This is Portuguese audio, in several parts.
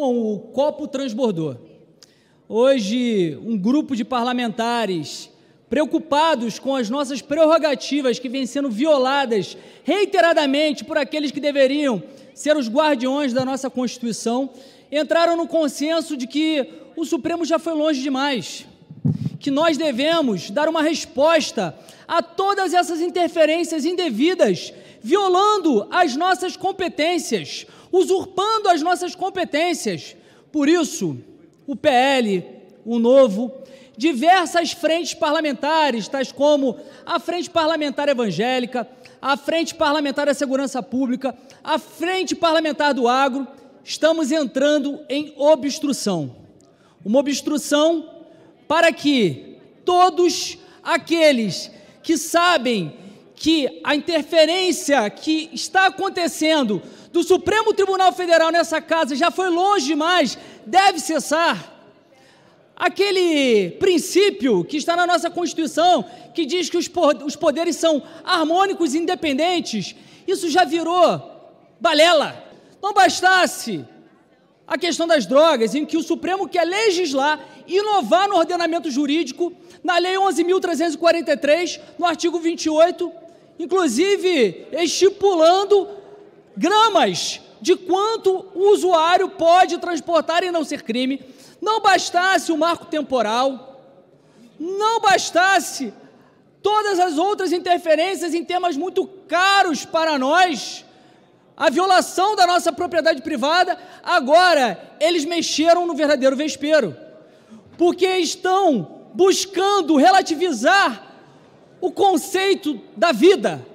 Bom, o copo transbordou. Hoje, um grupo de parlamentares preocupados com as nossas prerrogativas que vêm sendo violadas reiteradamente por aqueles que deveriam ser os guardiões da nossa Constituição, entraram no consenso de que o Supremo já foi longe demais, que nós devemos dar uma resposta a todas essas interferências indevidas, violando as nossas competências, usurpando as nossas competências. Por isso, o PL, o Novo, diversas frentes parlamentares, tais como a Frente Parlamentar Evangélica, a Frente Parlamentar da Segurança Pública, a Frente Parlamentar do Agro, estamos entrando em obstrução. Uma obstrução para que todos aqueles que sabem que a interferência que está acontecendo do Supremo Tribunal Federal nessa casa já foi longe demais, deve cessar. Aquele princípio que está na nossa Constituição, que diz que os poderes são harmônicos e independentes, isso já virou balela. Não bastasse a questão das drogas, em que o Supremo quer legislar, inovar no ordenamento jurídico, na Lei 11.343, no artigo 28, inclusive estipulando gramas de quanto o usuário pode transportar e não ser crime. Não bastasse o marco temporal, não bastasse todas as outras interferências em temas muito caros para nós, a violação da nossa propriedade privada, agora eles mexeram no verdadeiro vespeiro, porque estão buscando relativizar o conceito da vida,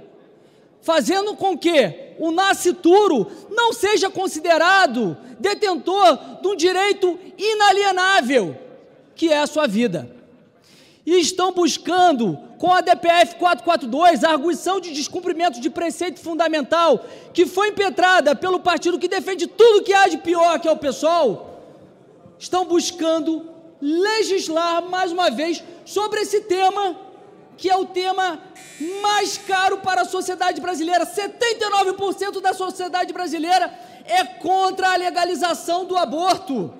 fazendo com que o nascituro não seja considerado detentor de um direito inalienável, que é a sua vida. E estão buscando, com a DPF 442, a arguição de descumprimento de preceito fundamental que foi impetrada pelo partido que defende tudo que há de pior, que é o pessoal. Estão buscando legislar mais uma vez sobre esse tema, que é o tema mais caro para a sociedade brasileira. 79% da sociedade brasileira é contra a legalização do aborto.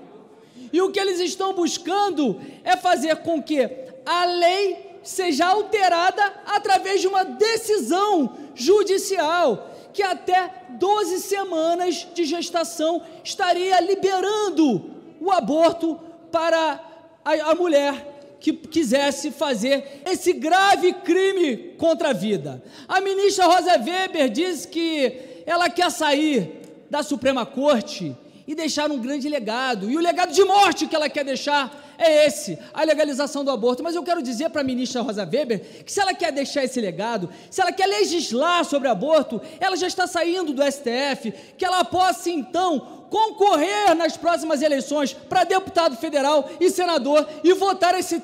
E o que eles estão buscando é fazer com que a lei seja alterada através de uma decisão judicial que até 12 semanas de gestação estaria liberando o aborto para a, a mulher que quisesse fazer esse grave crime contra a vida. A ministra Rosa Weber diz que ela quer sair da Suprema Corte e deixar um grande legado. E o legado de morte que ela quer deixar é esse, a legalização do aborto. Mas eu quero dizer para a ministra Rosa Weber que se ela quer deixar esse legado, se ela quer legislar sobre aborto, ela já está saindo do STF, que ela possa então concorrer nas próximas eleições para deputado federal e senador e votar esse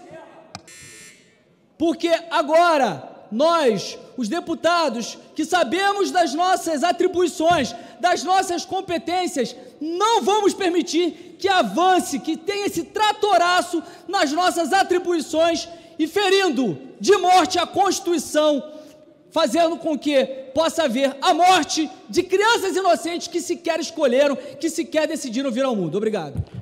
porque agora nós, os deputados, que sabemos das nossas atribuições, das nossas competências, não vamos permitir que avance, que tenha esse tratoraço nas nossas atribuições e ferindo de morte a Constituição, fazendo com que possa haver a morte de crianças inocentes que sequer escolheram, que sequer decidiram vir ao mundo. Obrigado.